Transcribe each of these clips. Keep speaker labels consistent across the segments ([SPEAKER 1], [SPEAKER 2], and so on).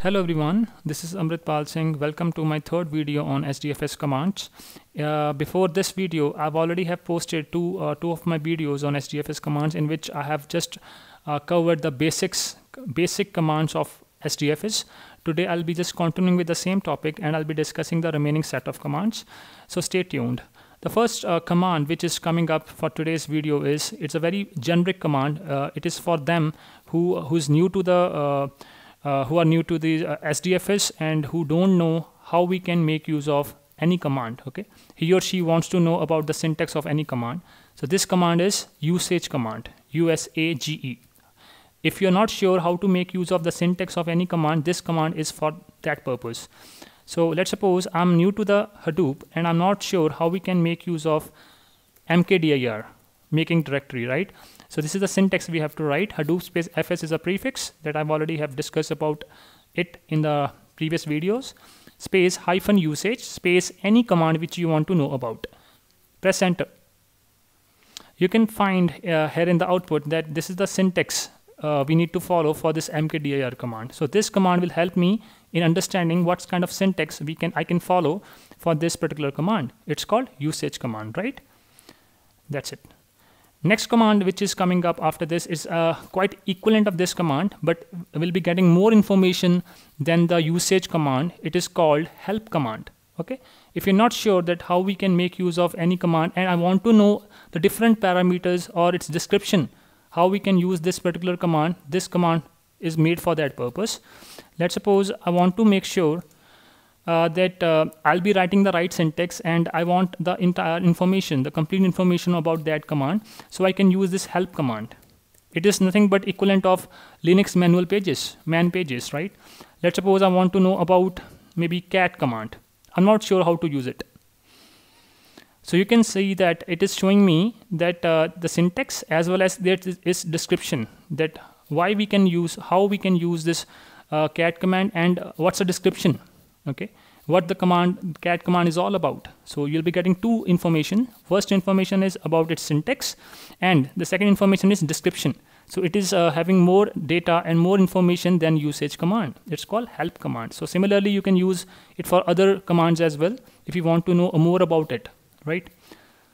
[SPEAKER 1] Hello everyone, this is Amritpal Singh. Welcome to my third video on SDFS commands. Uh, before this video, I've already have posted two, uh, two of my videos on SDFS commands in which I have just uh, covered the basics, basic commands of SDFS. Today I'll be just continuing with the same topic and I'll be discussing the remaining set of commands. So stay tuned. The first uh, command which is coming up for today's video is, it's a very generic command. Uh, it is for them who who's new to the uh, uh, who are new to the uh, SDFS and who don't know how we can make use of any command. Okay, he or she wants to know about the syntax of any command. So this command is usage command, U-S-A-G-E. If you're not sure how to make use of the syntax of any command, this command is for that purpose. So let's suppose I'm new to the Hadoop and I'm not sure how we can make use of mkdir, making directory, right? So this is the syntax we have to write. Hadoop space fs is a prefix that I've already have discussed about it in the previous videos. Space hyphen usage space any command which you want to know about. Press enter. You can find uh, here in the output that this is the syntax uh, we need to follow for this mkdir command. So this command will help me in understanding what kind of syntax we can I can follow for this particular command. It's called usage command, right? That's it. Next command which is coming up after this is uh, quite equivalent of this command but we'll be getting more information than the usage command. It is called help command. Okay. If you're not sure that how we can make use of any command and I want to know the different parameters or its description, how we can use this particular command, this command is made for that purpose. Let's suppose I want to make sure uh, that uh, I'll be writing the right syntax and I want the entire information, the complete information about that command. So I can use this help command. It is nothing but equivalent of Linux manual pages, man pages, right? Let's suppose I want to know about maybe cat command. I'm not sure how to use it. So you can see that it is showing me that uh, the syntax as well as there is description that why we can use, how we can use this uh, cat command and what's the description okay what the command cat command is all about so you'll be getting two information first information is about its syntax and the second information is description so it is uh, having more data and more information than usage command it's called help command so similarly you can use it for other commands as well if you want to know more about it right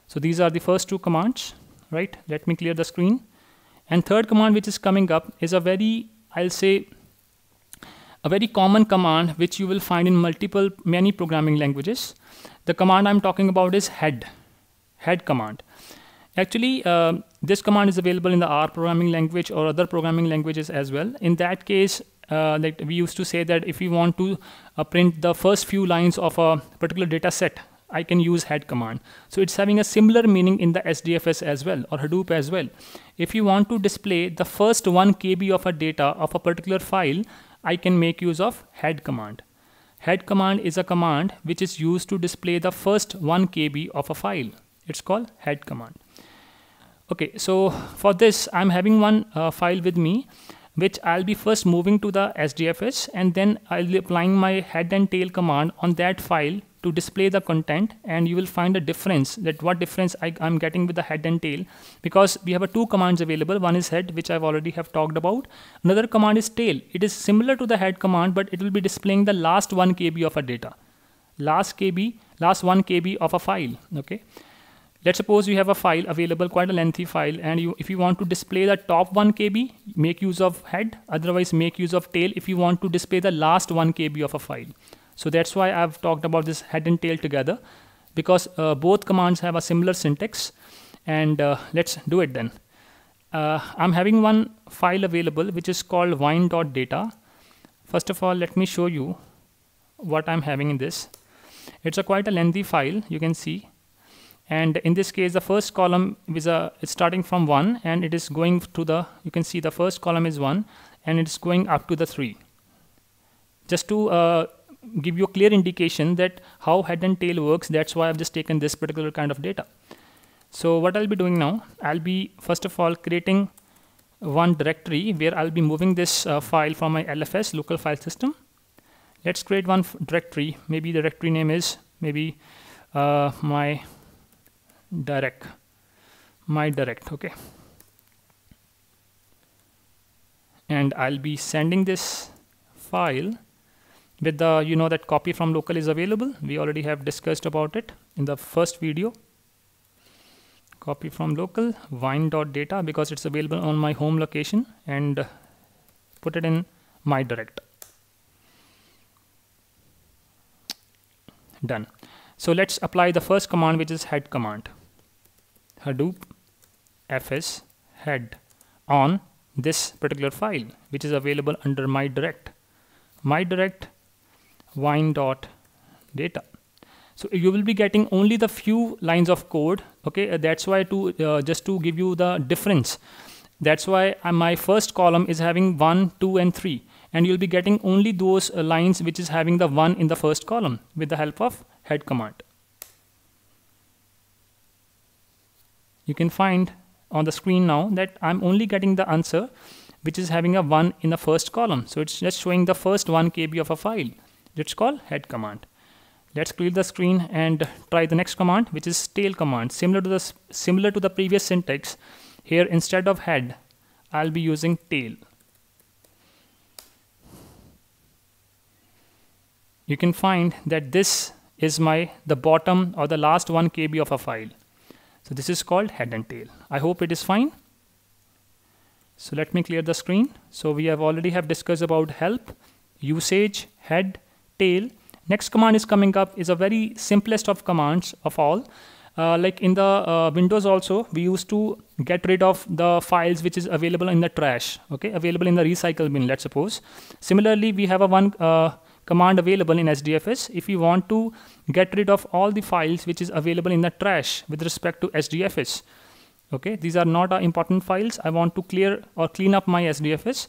[SPEAKER 1] so these are the first two commands right let me clear the screen and third command which is coming up is a very i'll say a very common command which you will find in multiple, many programming languages. The command I'm talking about is head, head command. Actually, uh, this command is available in the R programming language or other programming languages as well. In that case, uh, like we used to say that if we want to uh, print the first few lines of a particular data set, I can use head command. So it's having a similar meaning in the SDFS as well or Hadoop as well. If you want to display the first one KB of a data of a particular file, I can make use of head command. Head command is a command which is used to display the first 1 KB of a file. It's called head command. Okay, so for this, I'm having one uh, file with me, which I'll be first moving to the SDFS and then I'll be applying my head and tail command on that file to display the content and you will find a difference that what difference I, am getting with the head and tail because we have a two commands available one is head which I've already have talked about another command is tail it is similar to the head command but it will be displaying the last 1 KB of a data last KB last 1 KB of a file okay let's suppose you have a file available quite a lengthy file and you if you want to display the top 1 KB make use of head otherwise make use of tail if you want to display the last 1 KB of a file so that's why I've talked about this head and tail together because uh, both commands have a similar syntax. And uh, let's do it then. Uh, I'm having one file available which is called wine.data. First of all, let me show you what I'm having in this. It's a quite a lengthy file, you can see. And in this case, the first column is, a, starting from 1 and it is going to the, you can see the first column is 1 and it's going up to the 3. Just to uh, give you a clear indication that how head and tail works. That's why I've just taken this particular kind of data. So what I'll be doing now, I'll be first of all creating one directory where I'll be moving this uh, file from my LFS local file system. Let's create one directory. Maybe the directory name is maybe uh, my direct, my direct, okay. And I'll be sending this file with the you know that copy from local is available we already have discussed about it in the first video copy from local wine.data because it's available on my home location and put it in my direct done so let's apply the first command which is head command hadoop fs head on this particular file which is available under my direct my direct wine dot data so you will be getting only the few lines of code okay uh, that's why to uh, just to give you the difference that's why uh, my first column is having 1 2 and 3 and you'll be getting only those uh, lines which is having the 1 in the first column with the help of head command you can find on the screen now that I'm only getting the answer which is having a 1 in the first column so it's just showing the first 1 KB of a file Let's call head command. Let's clear the screen and try the next command, which is tail command. Similar to the, similar to the previous syntax, here instead of head, I'll be using tail. You can find that this is my the bottom or the last 1 KB of a file. So this is called head and tail. I hope it is fine. So let me clear the screen. So we have already have discussed about help, usage, head, tail. Next command is coming up is a very simplest of commands of all. Uh, like in the uh, Windows also, we used to get rid of the files which is available in the trash, okay, available in the recycle bin, let's suppose. Similarly, we have a one uh, command available in SDFS if we want to get rid of all the files which is available in the trash with respect to SDFS. Okay, these are not uh, important files. I want to clear or clean up my SDFS.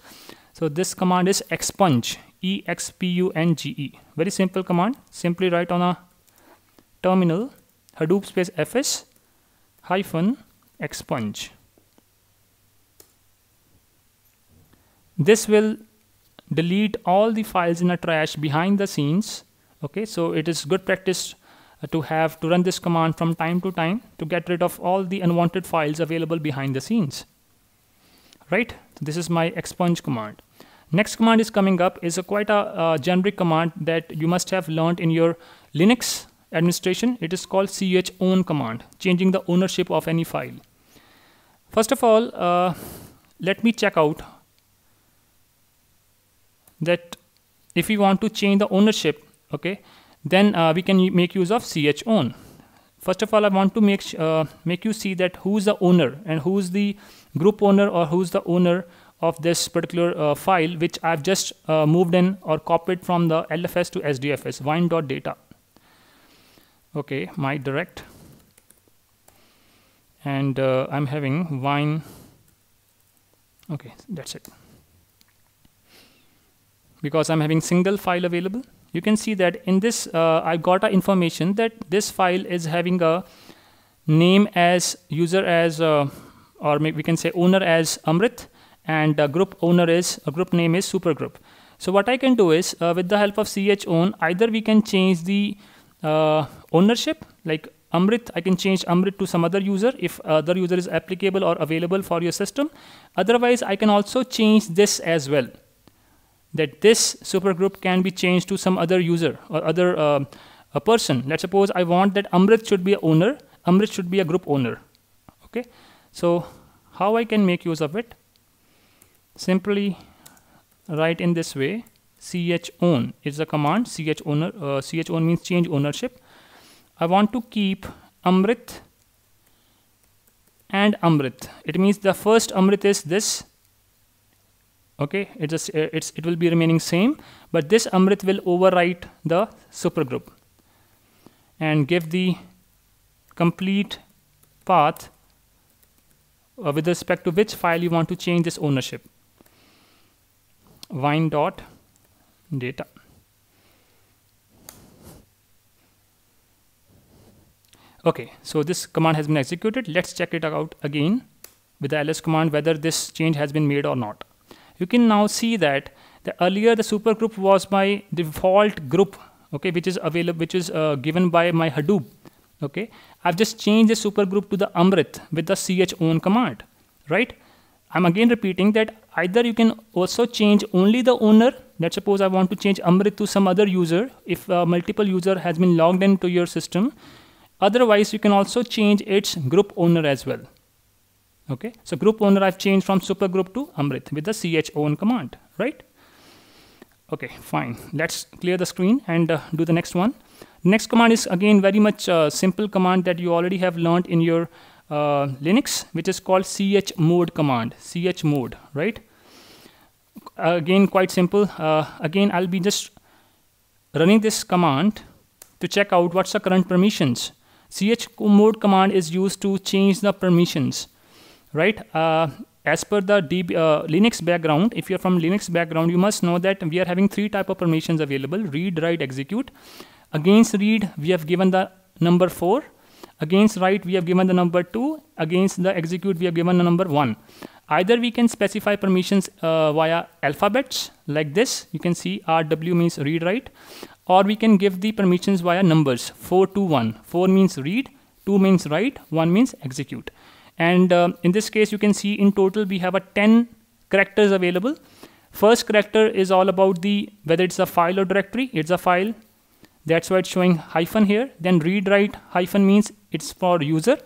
[SPEAKER 1] So this command is expunge expunge. Very simple command. Simply write on a terminal Hadoop space fs hyphen expunge. This will delete all the files in a trash behind the scenes. Okay, so it is good practice uh, to have to run this command from time to time to get rid of all the unwanted files available behind the scenes. Right, so this is my expunge command. Next command is coming up is a quite a, uh, generic command that you must have learned in your Linux administration. It is called chown command, changing the ownership of any file. First of all, uh, let me check out that if we want to change the ownership, okay, then uh, we can make use of chown. First of all, I want to make, uh, make you see that who's the owner and who's the group owner or who's the owner of this particular uh, file which I've just uh, moved in or copied from the LFS to SDFS, wine.data. Okay, my direct. And uh, I'm having wine. Okay, that's it. Because I'm having single file available, you can see that in this, uh, I've got a information that this file is having a name as user as, uh, or maybe we can say owner as Amrit, and the group owner is a uh, group name is supergroup. So what I can do is uh, with the help of chown, either we can change the uh, ownership like Amrit, I can change Amrit to some other user if other user is applicable or available for your system. Otherwise, I can also change this as well. That this supergroup can be changed to some other user or other uh, a person. Let's suppose I want that Amrit should be a owner, Amrit should be a group owner. Okay, so how I can make use of it? simply write in this way ch own is a command ch owner uh, ch own means change ownership i want to keep amrit and amrit it means the first amrit is this okay it uh, it's it will be remaining same but this amrit will overwrite the supergroup and give the complete path uh, with respect to which file you want to change this ownership wine dot data okay so this command has been executed let's check it out again with the ls command whether this change has been made or not you can now see that the earlier the supergroup was my default group okay which is available which is uh, given by my hadoop okay i've just changed the supergroup to the amrit with the chown command right i'm again repeating that either you can also change only the owner let's suppose I want to change Amrit to some other user if uh, multiple user has been logged into your system otherwise you can also change its group owner as well okay so group owner I've changed from supergroup to Amrit with the chown command right okay fine let's clear the screen and uh, do the next one next command is again very much uh, simple command that you already have learned in your uh, Linux, which is called mode command, mode, right? Again, quite simple. Uh, again, I'll be just running this command to check out what's the current permissions. mode command is used to change the permissions, right? Uh, as per the DB, uh, Linux background, if you're from Linux background, you must know that we are having three type of permissions available, read, write, execute. Against read, we have given the number four, Against write, we have given the number 2. Against the execute, we have given the number 1. Either we can specify permissions uh, via alphabets like this. You can see RW means read write. Or we can give the permissions via numbers 4 to 1. 4 means read, 2 means write, 1 means execute. And uh, in this case, you can see in total we have a 10 characters available. First character is all about the whether it's a file or directory. It's a file that's why it's showing hyphen here then read write hyphen means it's for user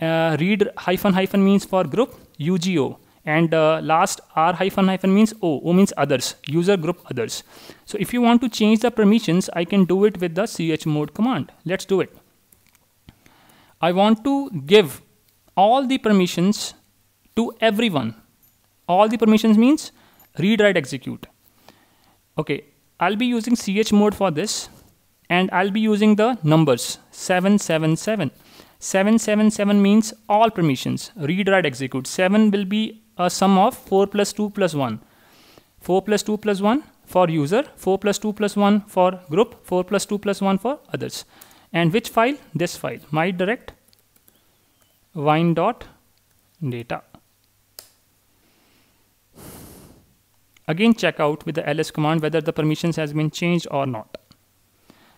[SPEAKER 1] uh, read hyphen hyphen means for group ugo and uh, last r hyphen hyphen means o o means others user group others so if you want to change the permissions i can do it with the chmod command let's do it i want to give all the permissions to everyone all the permissions means read write execute okay I'll be using CH mode for this and I'll be using the numbers 777. 777 means all permissions, read, write, execute. 7 will be a sum of 4 plus 2 plus 1. 4 plus 2 plus 1 for user, 4 plus 2 plus 1 for group, 4 plus 2 plus 1 for others. And which file? This file, my direct wine.data. Again check out with the ls command whether the permissions has been changed or not.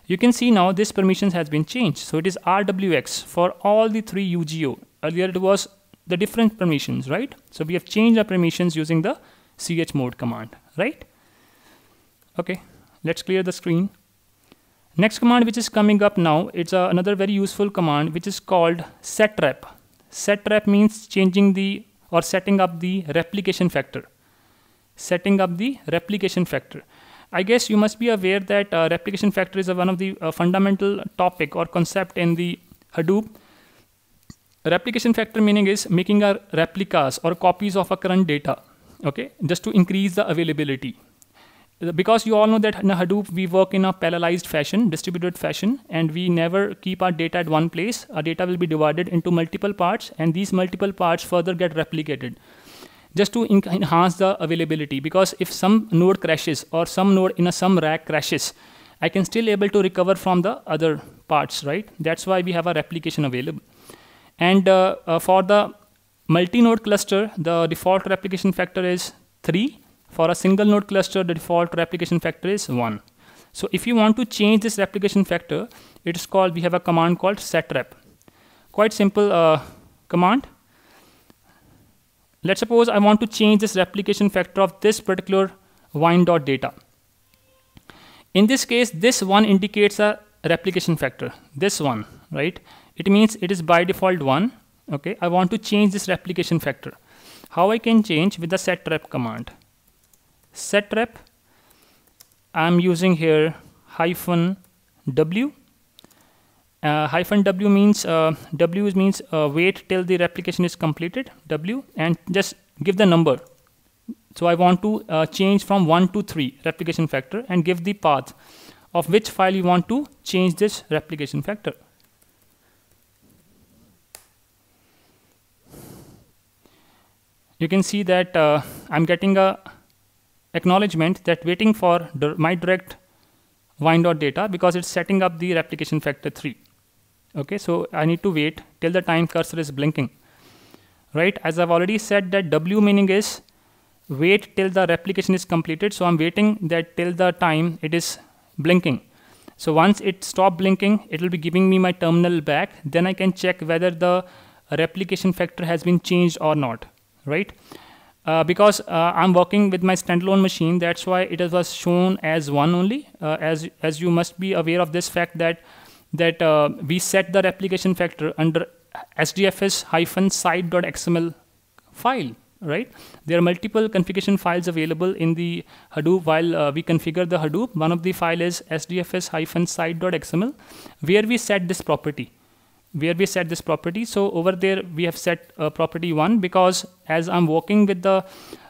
[SPEAKER 1] You can see now this permissions has been changed. So it is RWX for all the three UGO. Earlier it was the different permissions, right? So we have changed our permissions using the chmod command, right? Okay, let's clear the screen. Next command which is coming up now, it's another very useful command which is called setrep. Setrep means changing the or setting up the replication factor setting up the replication factor. I guess you must be aware that uh, replication factor is uh, one of the uh, fundamental topic or concept in the Hadoop. Replication factor meaning is making our replicas or copies of a current data, okay, just to increase the availability. Because you all know that in Hadoop, we work in a parallelized fashion, distributed fashion, and we never keep our data at one place. Our data will be divided into multiple parts, and these multiple parts further get replicated just to enhance the availability because if some node crashes or some node in a some rack crashes, I can still able to recover from the other parts, right? That's why we have a replication available. And uh, uh, for the multi-node cluster, the default replication factor is 3. For a single node cluster, the default replication factor is 1. So if you want to change this replication factor, it's called, we have a command called setrep. Quite simple uh, command. Let's suppose I want to change this replication factor of this particular wine dot data. In this case, this one indicates a replication factor, this one, right? It means it is by default one, okay? I want to change this replication factor. How I can change with the setrep command. Setrep, I'm using here hyphen W uh, hyphen W means uh, W means uh, wait till the replication is completed W and just give the number. So I want to uh, change from 1 to 3 replication factor and give the path of which file you want to change this replication factor. You can see that uh, I'm getting a acknowledgement that waiting for my direct wind data because it's setting up the replication factor 3 okay so I need to wait till the time cursor is blinking right as I've already said that W meaning is wait till the replication is completed so I'm waiting that till the time it is blinking so once it stop blinking it will be giving me my terminal back then I can check whether the replication factor has been changed or not right uh, because uh, I'm working with my standalone machine that's why it was shown as one only uh, as as you must be aware of this fact that that uh, we set the replication factor under sdfs-site.xml file, right? There are multiple configuration files available in the Hadoop while uh, we configure the Hadoop. One of the file is sdfs-site.xml where we set this property, where we set this property. So over there we have set uh, property one because as I'm working with the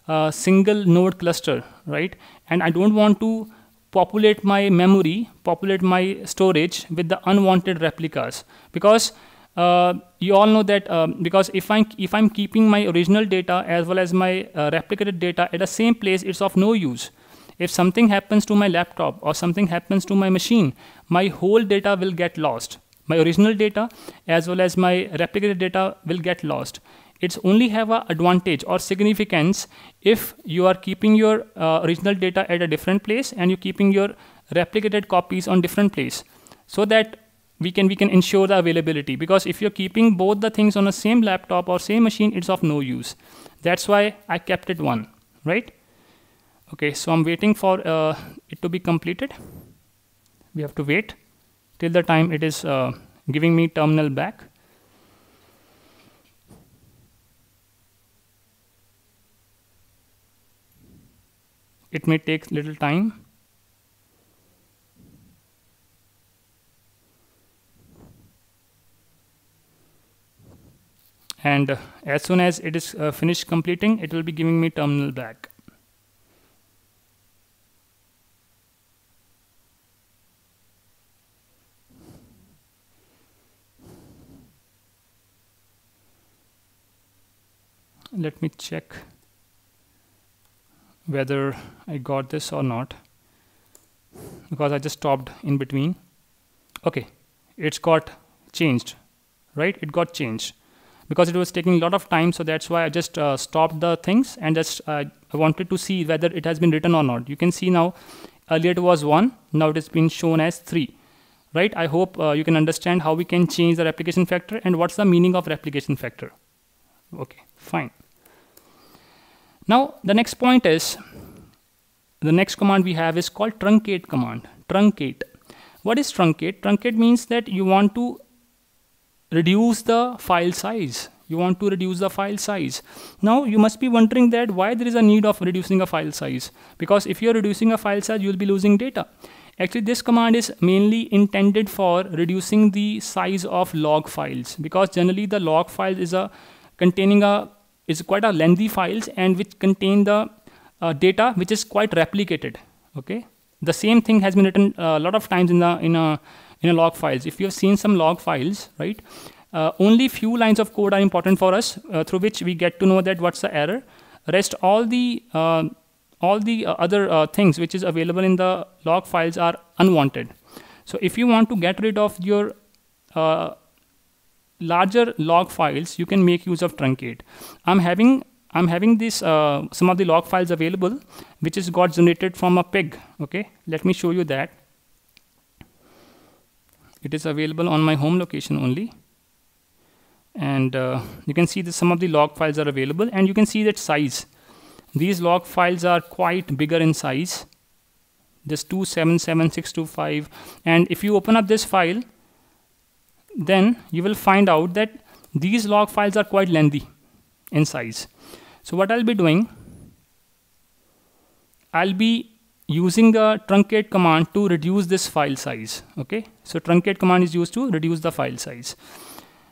[SPEAKER 1] uh, single node cluster, right? And I don't want to populate my memory, populate my storage with the unwanted replicas. Because uh, you all know that um, because if I'm, if I'm keeping my original data as well as my uh, replicated data at the same place, it's of no use. If something happens to my laptop or something happens to my machine, my whole data will get lost. My original data as well as my replicated data will get lost it's only have a advantage or significance if you are keeping your uh, original data at a different place and you're keeping your replicated copies on different place so that we can we can ensure the availability because if you're keeping both the things on the same laptop or same machine it's of no use that's why i kept it one right okay so i'm waiting for uh, it to be completed we have to wait till the time it is uh, giving me terminal back it may take little time and uh, as soon as it is uh, finished completing it will be giving me terminal back. let me check whether I got this or not because I just stopped in between okay it's got changed right it got changed because it was taking a lot of time so that's why I just uh, stopped the things and just uh, I wanted to see whether it has been written or not you can see now earlier it was 1 now it has been shown as 3 right I hope uh, you can understand how we can change the replication factor and what's the meaning of replication factor okay fine now, the next point is, the next command we have is called truncate command, truncate. What is truncate? Truncate means that you want to reduce the file size. You want to reduce the file size. Now, you must be wondering that why there is a need of reducing a file size. Because if you're reducing a file size, you'll be losing data. Actually, this command is mainly intended for reducing the size of log files because generally the log file is a containing a is quite a lengthy files and which contain the uh, data which is quite replicated. Okay, the same thing has been written a uh, lot of times in the in a in a log files. If you have seen some log files, right? Uh, only few lines of code are important for us uh, through which we get to know that what's the error. Rest all the uh, all the uh, other things which is available in the log files are unwanted. So if you want to get rid of your larger log files, you can make use of truncate. I'm having I'm having this uh, some of the log files available, which is got generated from a pig. Okay, let me show you that. It is available on my home location only, and uh, you can see that some of the log files are available, and you can see that size. These log files are quite bigger in size. This 277625, and if you open up this file, then you will find out that these log files are quite lengthy in size. So what I'll be doing, I'll be using the truncate command to reduce this file size, okay? So truncate command is used to reduce the file size.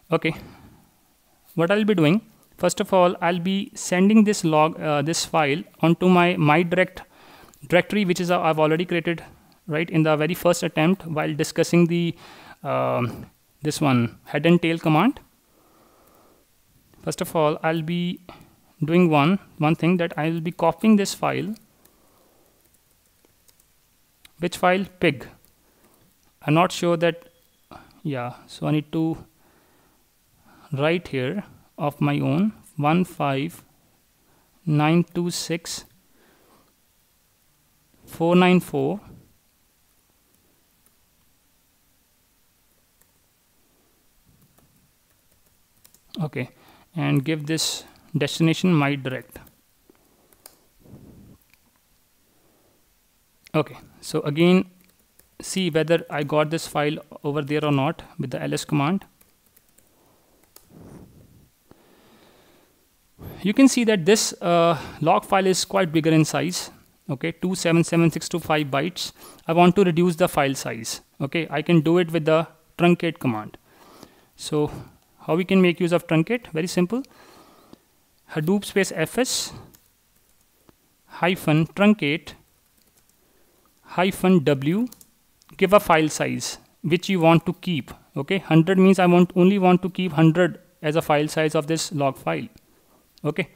[SPEAKER 1] Okay, what I'll be doing, first of all, I'll be sending this log, uh, this file onto my, my direct directory, which is uh, I've already created, right, in the very first attempt while discussing the um, this one head and tail command first of all I'll be doing one one thing that I will be copying this file which file pig I'm not sure that yeah so I need to write here of my own 15926 494 okay and give this destination my direct okay so again see whether I got this file over there or not with the ls command you can see that this uh, log file is quite bigger in size okay 277625 bytes I want to reduce the file size okay I can do it with the truncate command so how we can make use of truncate? Very simple. Hadoop space fs hyphen truncate hyphen w give a file size which you want to keep okay 100 means i want only want to keep 100 as a file size of this log file okay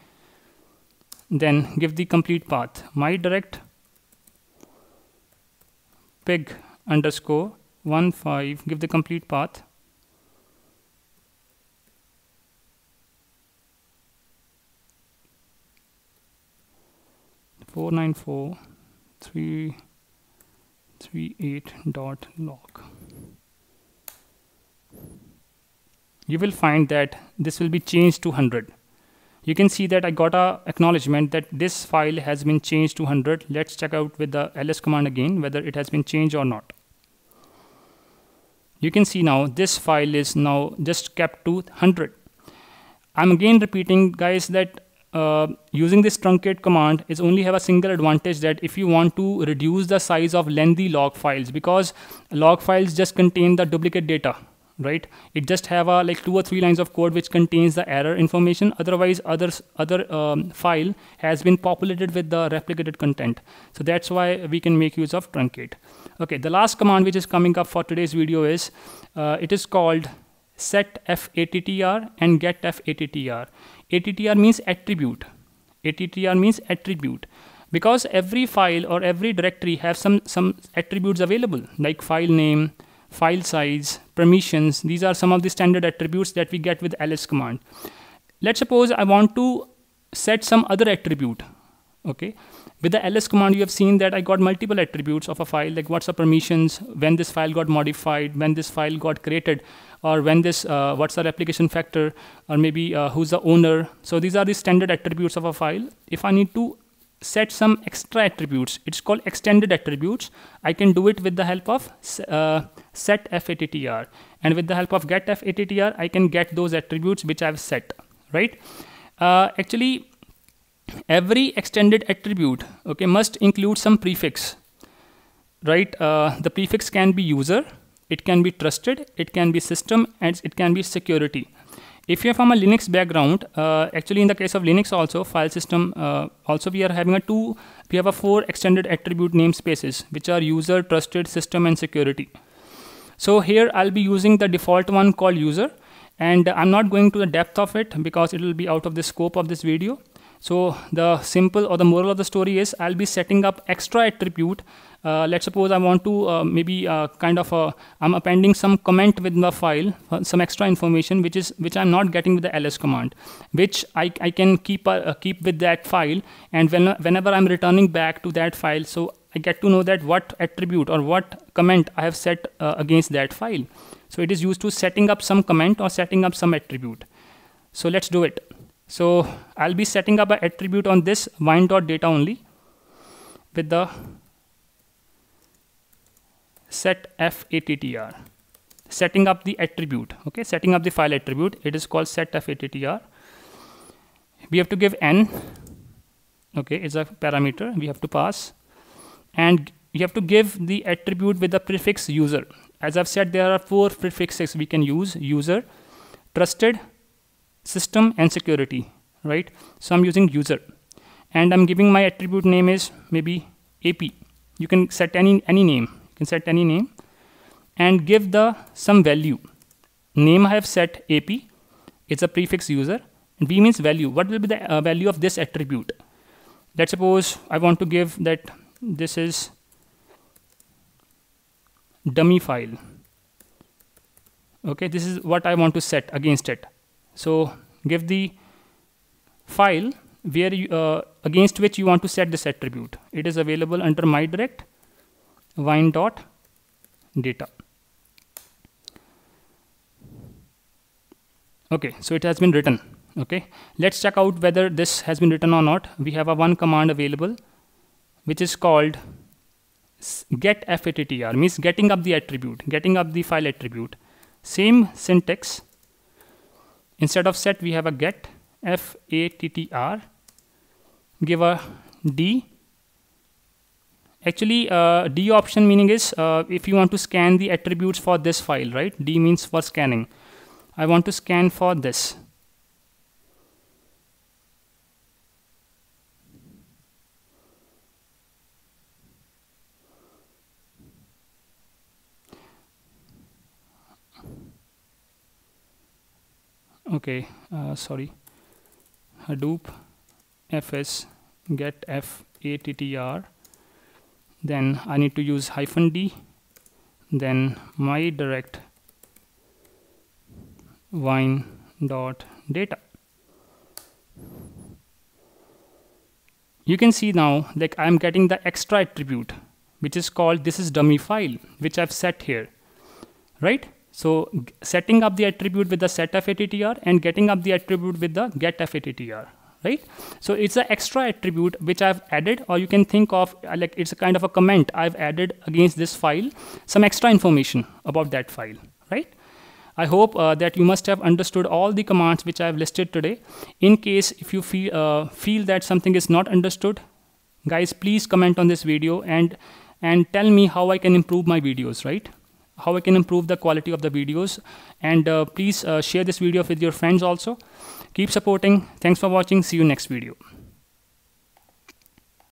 [SPEAKER 1] then give the complete path my direct pig underscore 15 give the complete path 494.338.log. You will find that this will be changed to 100. You can see that I got a acknowledgement that this file has been changed to 100. Let's check out with the ls command again whether it has been changed or not. You can see now this file is now just kept to 100. I'm again repeating guys that uh, using this truncate command is only have a single advantage that if you want to reduce the size of lengthy log files because log files just contain the duplicate data right it just have a like two or three lines of code which contains the error information otherwise others other um, file has been populated with the replicated content so that's why we can make use of truncate okay the last command which is coming up for today's video is uh, it is called set fattr and get fattr attr means attribute attr means attribute because every file or every directory have some some attributes available like file name file size permissions these are some of the standard attributes that we get with ls command let's suppose i want to set some other attribute okay with the ls command you have seen that i got multiple attributes of a file like what's the permissions when this file got modified when this file got created or when this, uh, what's the replication factor, or maybe uh, who's the owner. So these are the standard attributes of a file. If I need to set some extra attributes, it's called extended attributes. I can do it with the help of uh, set fattr. And with the help of get fattr, I can get those attributes which I've set, right? Uh, actually, every extended attribute, okay, must include some prefix, right? Uh, the prefix can be user, it can be trusted it can be system and it can be security if you're from a linux background uh, actually in the case of linux also file system uh, also we are having a two we have a four extended attribute namespaces which are user trusted system and security so here i'll be using the default one called user and i'm not going to the depth of it because it will be out of the scope of this video so the simple or the moral of the story is i'll be setting up extra attribute uh, let's suppose I want to uh, maybe uh, kind of I'm appending some comment with the file, some extra information which is which I'm not getting with the ls command, which I, I can keep keep with that file, and when, whenever I'm returning back to that file, so I get to know that what attribute or what comment I have set uh, against that file. So it is used to setting up some comment or setting up some attribute. So let's do it. So I'll be setting up an attribute on this wine.data only with the set fattr setting up the attribute okay setting up the file attribute it is called set fattr we have to give n okay it's a parameter we have to pass and you have to give the attribute with the prefix user as i've said there are four prefixes we can use user trusted system and security right so i'm using user and i'm giving my attribute name is maybe ap you can set any any name Insert any name and give the some value. Name I have set AP, it's a prefix user, and means value. What will be the uh, value of this attribute? Let's suppose I want to give that this is dummy file. Okay, this is what I want to set against it. So give the file where you, uh, against which you want to set this attribute. It is available under my direct wine dot data okay so it has been written okay let's check out whether this has been written or not we have a one command available which is called get fattr means getting up the attribute getting up the file attribute same syntax instead of set we have a get fattr give a d actually uh, d option meaning is uh, if you want to scan the attributes for this file right d means for scanning i want to scan for this okay uh, sorry hadoop fs get f attr then I need to use hyphen D then my direct wine dot data you can see now like I'm getting the extra attribute which is called this is dummy file which I've set here right so setting up the attribute with the set of attr and getting up the attribute with the get of attr right so it's an extra attribute which i've added or you can think of uh, like it's a kind of a comment i've added against this file some extra information about that file right i hope uh, that you must have understood all the commands which i've listed today in case if you feel uh, feel that something is not understood guys please comment on this video and and tell me how i can improve my videos right how i can improve the quality of the videos and uh, please uh, share this video with your friends also Keep supporting. Thanks for watching. See you next video.